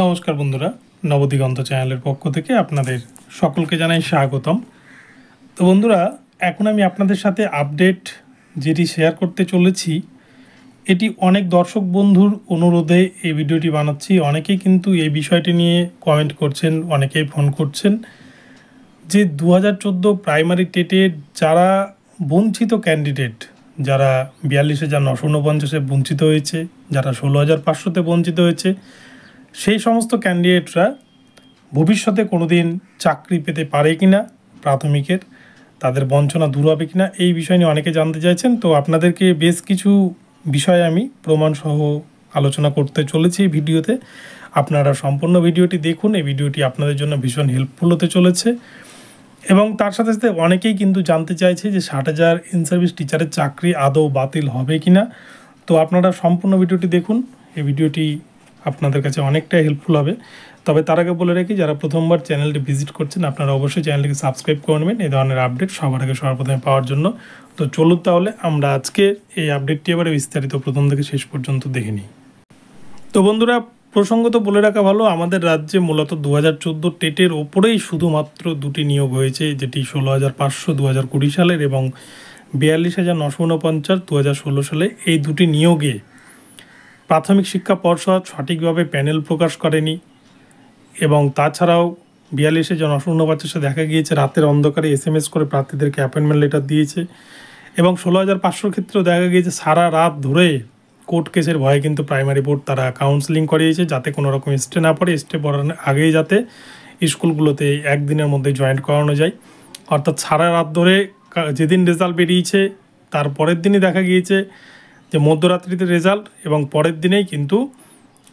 নমস্কার বন্ধুরা নবদিগন্ত চ্যানেলের পক্ষ থেকে আপনাদের সকলকে জানাই স্বাগতম তো বন্ধুরা এখন আমি আপনাদের সাথে আপডেট যেটি শেয়ার করতে চলেছি এটি অনেক দর্শক বন্ধুর অনুরোধে এই ভিডিওটি বানাচ্ছি অনেকেই কিন্তু এই বিষয়টি নিয়ে কমেন্ট করছেন অনেকেই ফোন করছেন যে দু হাজার প্রাইমারি টেটের যারা বঞ্চিত ক্যান্ডিডেট যারা বিয়াল্লিশ হাজার নশো ঊনপঞ্চাশে বঞ্চিত হয়েছে যারা ষোলো হাজার পাঁচশোতে বঞ্চিত হয়েছে সেই সমস্ত ক্যান্ডিডেটরা ভবিষ্যতে কোনো দিন চাকরি পেতে পারে কি না প্রাথমিকের তাদের বঞ্চনা দূর হবে কি না এই বিষয় নিয়ে অনেকে জানতে চাইছেন তো আপনাদেরকে বেশ কিছু বিষয়ে আমি প্রমাণসহ আলোচনা করতে চলেছি এই ভিডিওতে আপনারা সম্পূর্ণ ভিডিওটি দেখুন এই ভিডিওটি আপনাদের জন্য ভীষণ হেল্পফুল হতে চলেছে এবং তার সাথে সাথে অনেকেই কিন্তু জানতে চাইছে যে ষাট হাজার ইন সার্ভিস টিচারের চাকরি আদৌ বাতিল হবে কি না তো আপনারা সম্পূর্ণ ভিডিওটি দেখুন এই ভিডিওটি আপনাদের কাছে অনেকটাই হেল্পফুল হবে তবে তার আগে বলে রাখি যারা প্রথমবার চ্যানেলটি ভিজিট করছেন আপনারা অবশ্যই চ্যানেলটিকে সাবস্ক্রাইব করে নেবেন এই ধরনের আপডেট সবার আগে সর্বপ্রথমে পাওয়ার জন্য তো চলুন তাহলে আমরা আজকে এই আপডেটটি এবারে বিস্তারিত প্রথম থেকে শেষ পর্যন্ত দেখে নিই তো বন্ধুরা প্রসঙ্গত বলে রাখা ভালো আমাদের রাজ্যে মূলত দু হাজার চোদ্দো টেটের ওপরেই শুধুমাত্র দুটি নিয়োগ হয়েছে যেটি ষোলো হাজার পাঁচশো দু হাজার কুড়ি সালের এবং বিয়াল্লিশ হাজার নশো উনপঞ্চাশ দু হাজার ষোলো সালে এই দুটি নিয়োগে প্রাথমিক শিক্ষা পর্ষদ সঠিকভাবে প্যানেল প্রকাশ করেনি এবং তাছাড়াও বিয়াল্লিশে জন জনশূন্য সে দেখা গিয়েছে রাতের অন্ধকারে এস এম এস করে প্রার্থীদেরকে অ্যাপয়েন্টমেন্ট লেটার দিয়েছে এবং ষোলো হাজার পাঁচশোর ক্ষেত্রেও দেখা গিয়েছে সারা রাত ধরে কোর্ট কেসের ভয়ে কিন্তু প্রাইমারি বোর্ড তারা কাউন্সেলিং করিয়েছে যাতে কোনো রকম স্টে না পড়ে স্টে পড়ার আগেই যাতে স্কুলগুলোতে একদিনের মধ্যে জয়েন্ট করানো যায় অর্থাৎ সারা রাত ধরে যেদিন রেজাল্ট বেরিয়েছে তারপরের দিনই দেখা গিয়েছে যে মধ্যরাত্রিতে রেজাল্ট এবং পরের দিনেই কিন্তু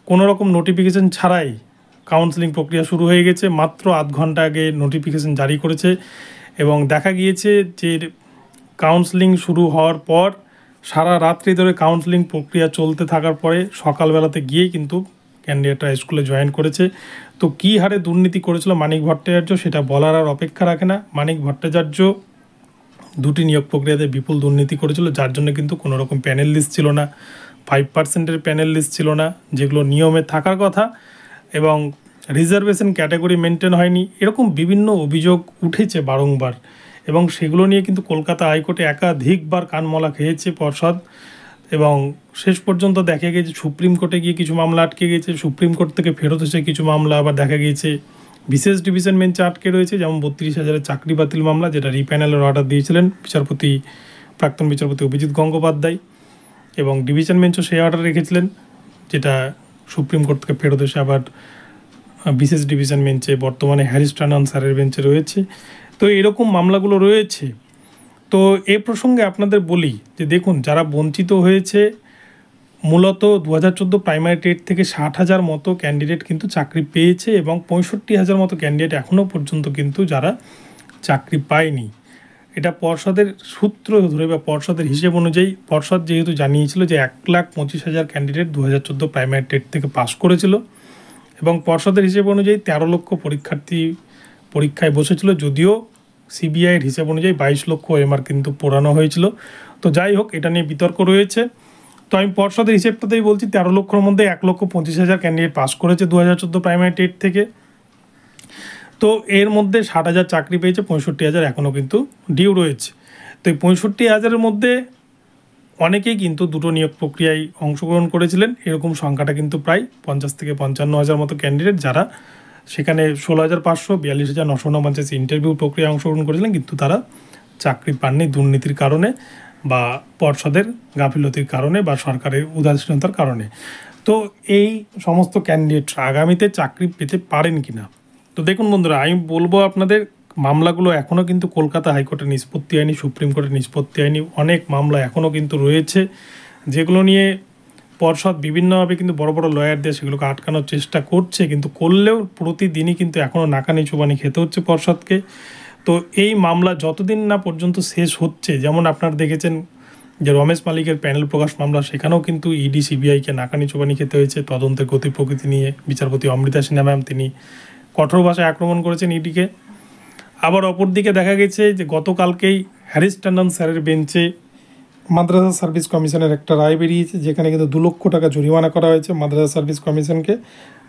কোনো রকম নোটিফিকেশান ছাড়াই কাউন্সেলিং প্রক্রিয়া শুরু হয়ে গেছে মাত্র আধ ঘন্টা আগে নোটিফিকেশান জারি করেছে এবং দেখা গিয়েছে যে কাউন্সেলিং শুরু হওয়ার পর সারা রাত্রি ধরে কাউন্সেলিং প্রক্রিয়া চলতে থাকার পরে সকালবেলাতে গিয়ে কিন্তু ক্যান্ডিডেটরা স্কুলে জয়েন করেছে তো কী হারে দুর্নীতি করেছিল মানিক ভট্টাচার্য সেটা বলার আর অপেক্ষা রাখে না মানিক ভট্টাচার্য দুটি নিয়োগ প্রক্রিয়াতে বিপুল দুর্নীতি করেছিল যার জন্য কিন্তু কোনো রকম প্যানেল লিস্ট ছিল না ফাইভ পার্সেন্টের প্যানেল লিস্ট ছিল না যেগুলো নিয়মে থাকার কথা এবং রিজার্ভেশন ক্যাটাগরি মেনটেন হয়নি এরকম বিভিন্ন অভিযোগ উঠেছে বারংবার এবং সেগুলো নিয়ে কিন্তু কলকাতা হাইকোর্টে একাধিকবার কানমলা খেয়েছে পর্ষদ এবং শেষ পর্যন্ত দেখা গিয়েছে সুপ্রিম কোর্টে গিয়ে কিছু মামলা আটকে গিয়েছে সুপ্রিম কোর্ট থেকে ফেরত এসে কিছু মামলা আবার দেখা গিয়েছে বিশেষ ডিভিশন বেঞ্চে আটকে রয়েছে যেমন বত্রিশ হাজারের চাকরি বাতিল মামলা যেটা রিপ্যানেলের অর্ডার দিয়েছিলেন বিচারপতি প্রাক্তন বিচারপতি অভিজিৎ গঙ্গোপাধ্যায় এবং ডিভিশন বেঞ্চও সেই অর্ডার রেখেছিলেন যেটা সুপ্রিম কোর্ট থেকে ফেরত এসে আবার বিশেষ ডিভিশন বেঞ্চে বর্তমানে হ্যারিস টানান স্যারের বেঞ্চে রয়েছে তো এরকম মামলাগুলো রয়েছে তো এ প্রসঙ্গে আপনাদের বলি যে দেখুন যারা বঞ্চিত হয়েছে মূলত দু হাজার চোদ্দো প্রাইমারি টেট থেকে ষাট হাজার মতো ক্যান্ডিডেট কিন্তু চাকরি পেয়েছে এবং পঁয়ষট্টি হাজার মতো ক্যান্ডিডেট এখনও পর্যন্ত কিন্তু যারা চাকরি পায়নি এটা পর্ষদের সূত্র ধরে বা পর্ষদের হিসেব অনুযায়ী পর্ষদ যেহেতু জানিয়েছিল যে এক লাখ পঁচিশ হাজার ক্যান্ডিডেট দু হাজার চোদ্দো প্রাইমারি টেট থেকে পাশ করেছিল এবং পর্ষদের হিসেব অনুযায়ী তেরো লক্ষ পরীক্ষার্থী পরীক্ষায় বসেছিল যদিও সিবিআইয়ের হিসেব অনুযায়ী বাইশ লক্ষ এমআর কিন্তু পোড়ানো হয়েছিল তো যাই হোক এটা নিয়ে বিতর্ক রয়েছে তো আমি পর্ষদের হিসেবটাতেই বলছি তেরো লক্ষর মধ্যে এক লক্ষ পঁচিশ হাজার ক্যান্ডিডেট পাস করেছে দু হাজার চোদ্দো প্রাইমারি টেট থেকে তো এর মধ্যে ষাট হাজার চাকরি পেয়েছে পঁয়ষট্টি হাজার এখনও কিন্তু ডিউ রয়েছে তো এই পঁয়ষট্টি হাজারের মধ্যে অনেকেই কিন্তু দুটো নিয়োগ প্রক্রিয়ায় অংশগ্রহণ করেছিলেন এরকম সংখ্যাটা কিন্তু প্রায় পঞ্চাশ থেকে পঞ্চান্ন হাজার মতো ক্যান্ডিডেট যারা সেখানে ষোলো হাজার পাঁচশো বিয়াল্লিশ হাজার নশো উনপঞ্চাশ ইন্টারভিউ প্রক্রিয়ায় অংশগ্রহণ করেছিলেন কিন্তু তারা চাকরি পাননি দুর্নীতির কারণে বা পর্ষদের গাফিলতির কারণে বা সরকারের উদাসীনতার কারণে তো এই সমস্ত ক্যান্ডিডেটরা আগামীতে চাকরি পেতে পারেন কি না তো দেখুন বন্ধুরা আমি বলবো আপনাদের মামলাগুলো এখনও কিন্তু কলকাতা হাইকোর্টে নিষ্পত্তি হয়নি সুপ্রিম কোর্টে নিষ্পত্তি হয়নি অনেক মামলা এখনও কিন্তু রয়েছে যেগুলো নিয়ে পর্ষদ বিভিন্নভাবে কিন্তু বড় বড় লয়ার দিয়ে সেগুলোকে আটকানোর চেষ্টা করছে কিন্তু করলেও প্রতিদিনই কিন্তু এখনও নাকানি চুবানি খেতে হচ্ছে পর্ষদকে তো এই মামলা যতদিন না পর্যন্ত শেষ হচ্ছে যেমন আপনারা দেখেছেন যে রমেশ মালিকের প্যানেল প্রকাশ মামলা সেখানেও কিন্তু ইডি e সিবিআইকে নাকানি চোপানি খেতে হয়েছে তদন্তের গতি প্রকৃতি নিয়ে বিচারপতি অমৃতা সিনহা ম্যাম তিনি কঠোর ভাষায় আক্রমণ করেছেন ইডিকে e আবার অপরদিকে দেখা গেছে যে গতকালকেই হ্যারিস ট্যান্ডন স্যারের বেঞ্চে মাদ্রাসা সার্ভিস কমিশনের একটা রায় বেরিয়েছে যেখানে কিন্তু দু লক্ষ টাকা জরিমানা করা হয়েছে মাদ্রাসা সার্ভিস কমিশনকে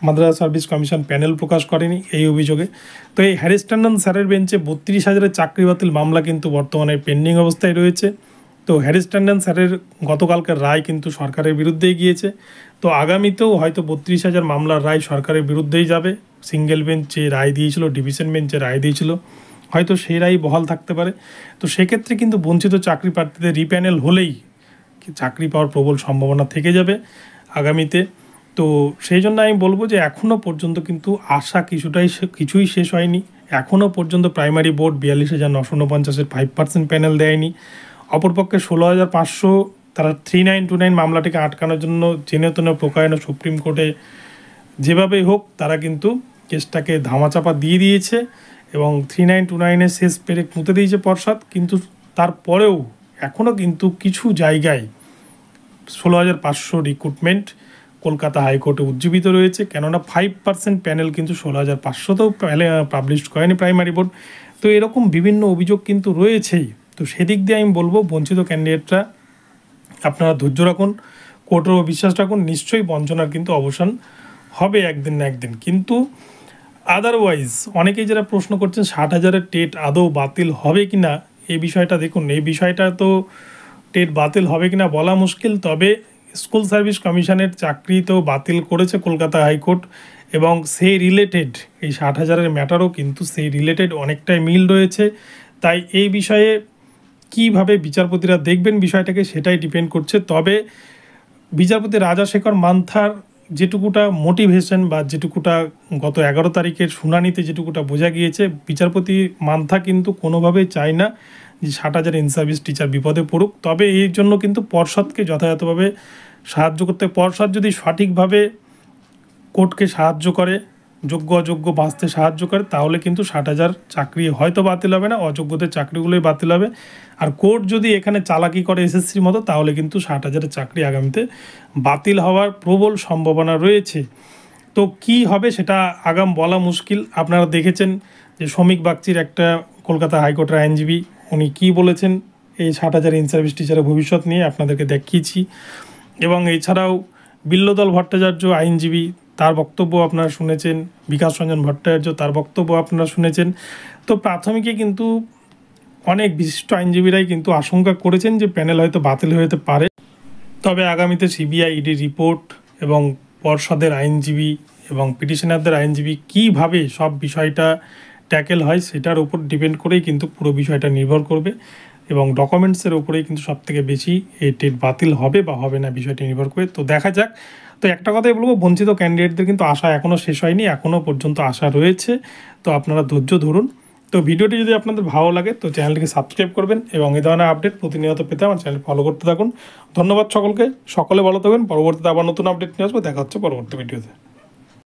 মাদ্রাসা সার্ভিস কমিশন প্যানেল প্রকাশ করেনি এই অভিযোগে তো এই হ্যারিস টান্ডন স্যারের বেঞ্চে বত্রিশ হাজারের চাকরি বাতিল মামলা কিন্তু বর্তমানে পেন্ডিং অবস্থায় রয়েছে তো হ্যারিস টান্ডন স্যারের গতকালকার রায় কিন্তু সরকারের বিরুদ্ধেই গিয়েছে তো আগামীতেও হয়তো বত্রিশ হাজার মামলার রায় সরকারের বিরুদ্ধেই যাবে সিঙ্গেল বেঞ্চে রায় দিয়েছিল ডিভিশন বেঞ্চে রায় দিয়েছিল হয়তো সেরাই বহাল থাকতে পারে তো সেক্ষেত্রে কিন্তু বঞ্চিত চাকরি প্রার্থীদের রিপ্যানেল হলেই চাকরি পাওয়ার প্রবল সম্ভাবনা থেকে যাবে আগামীতে তো সেই জন্য আমি বলবো যে এখনও পর্যন্ত কিন্তু আশা কিছুটাই কিছুই শেষ হয়নি এখনও পর্যন্ত প্রাইমারি বোর্ড বিয়াল্লিশ হাজার নশো উনপঞ্চাশের ফাইভ পার্সেন্ট প্যানেল দেয়নি অপরপক্ষে ষোলো হাজার পাঁচশো তারা থ্রি নাইন টু নাইন মামলাটিকে আটকানোর জন্য জেনেতন প্রকায়ণ সুপ্রিম কোর্টে যেভাবেই হোক তারা কিন্তু কেসটাকে ধামাচাপা দিয়ে দিয়েছে এবং থ্রি নাইন টু নাইনের শেষ পেরে পুঁতে দিয়েছে পর্ষদ কিন্তু তারপরেও এখনও কিন্তু কিছু জায়গায় ষোলো হাজার পাঁচশো রিক্রুটমেন্ট কলকাতা হাইকোর্টে উজ্জীবিত রয়েছে কেননা ফাইভ পার্সেন্ট প্যানেল কিন্তু ষোলো হাজার পাঁচশোতেও পাবলিশ করেনি প্রাইমারি বোর্ড তো এরকম বিভিন্ন অভিযোগ কিন্তু রয়েছেই তো সেদিক দিয়ে আমি বলবো বঞ্চিত ক্যান্ডিডেটরা আপনারা ধৈর্য রাখুন কোর্টেরও বিশ্বাস রাখুন নিশ্চয়ই বঞ্চনার কিন্তু অবসান হবে একদিন না একদিন কিন্তু আদারওয়াইজ অনেকেই যারা প্রশ্ন করছেন ষাট হাজারের টেট আদৌ বাতিল হবে কি না এই বিষয়টা দেখুন এই বিষয়টা তো টেট বাতিল হবে কি না বলা মুশকিল তবে স্কুল সার্ভিস কমিশনের চাকরি তো বাতিল করেছে কলকাতা হাইকোর্ট এবং সেই রিলেটেড এই ষাট হাজারের ম্যাটারও কিন্তু সেই রিলেটেড অনেকটাই মিল রয়েছে তাই এই বিষয়ে কিভাবে বিচারপতিরা দেখবেন বিষয়টাকে সেটাই ডিপেন্ড করছে তবে বিচারপতি রাজাশেখর মান্থার যেটুকুটা মোটিভেশন বা যেটুকুটা গত এগারো তারিখের শুনানিতে যেটুকুটা বোঝা গিয়েছে বিচারপতি মান্থা কিন্তু কোনোভাবেই চায় না যে ষাট হাজার ইনসার্ভিস টিচার বিপদে পড়ুক তবে এর জন্য কিন্তু পর্ষদকে যথাযথভাবে সাহায্য করতে পর্ষদ যদি সঠিকভাবে কোর্টকে সাহায্য করে যোগ্য অযোগ্য বাঁচতে সাহায্য করে তাহলে কিন্তু ষাট হাজার চাকরি হয়তো বাতিল হবে না অযোগ্যদের চাকরিগুলোই বাতিল হবে আর কোর্ট যদি এখানে চালাকি করে এসএসসির মতো তাহলে কিন্তু ষাট হাজারের চাকরি আগামীতে বাতিল হওয়ার প্রবল সম্ভাবনা রয়েছে তো কি হবে সেটা আগাম বলা মুশকিল আপনারা দেখেছেন যে শ্রমিক বাগচির একটা কলকাতা হাইকোর্টের আইনজীবী উনি কি বলেছেন এই ষাট হাজার ইনসার্ভিস টিচারের ভবিষ্যৎ নিয়ে আপনাদেরকে দেখিয়েছি এবং এছাড়াও বিল্লদল ভট্টাচার্য আইনজীবী তার বক্তব্য আপনারা শুনেছেন বিকাশ রঞ্জন ভট্টাচার্য তার বক্তব্য আপনারা শুনেছেন তো প্রাথমিকে কিন্তু অনেক বিশিষ্ট আইনজীবীরাই কিন্তু আশঙ্কা করেছেন যে প্যানেল হয়তো বাতিল হতে পারে তবে আগামীতে সিবিআই ইডি রিপোর্ট এবং পর্ষদের আইনজীবী এবং পিটিশনারদের আইনজীবী কীভাবে সব বিষয়টা ট্যাকেল হয় সেটার উপর ডিপেন্ড করেই কিন্তু পুরো বিষয়টা নির্ভর করবে এবং ডকুমেন্টসের ওপরেই কিন্তু সবথেকে বেশি এই টেট বাতিল হবে বা হবে না বিষয়টি নির্ভর করে তো দেখা যাক তো একটা কথাই বলবো বঞ্চিত ক্যান্ডিডেটদের কিন্তু আশা এখনও শেষ হয়নি এখনও পর্যন্ত আশা রয়েছে তো আপনারা ধৈর্য ধরুন তো ভিডিওটি যদি আপনাদের ভালো লাগে তো চ্যানেলটিকে সাবস্ক্রাইব করবেন এবং এই ধরনের আপডেট প্রতিনিয়ত পেতে আমার চ্যানেল ফলো করতে থাকুন ধন্যবাদ সকলকে সকলে ভালো থাকবেন পরবর্তীতে আবার নতুন আপডেট নিয়ে আসবো দেখা হচ্ছে পরবর্তী ভিডিওতে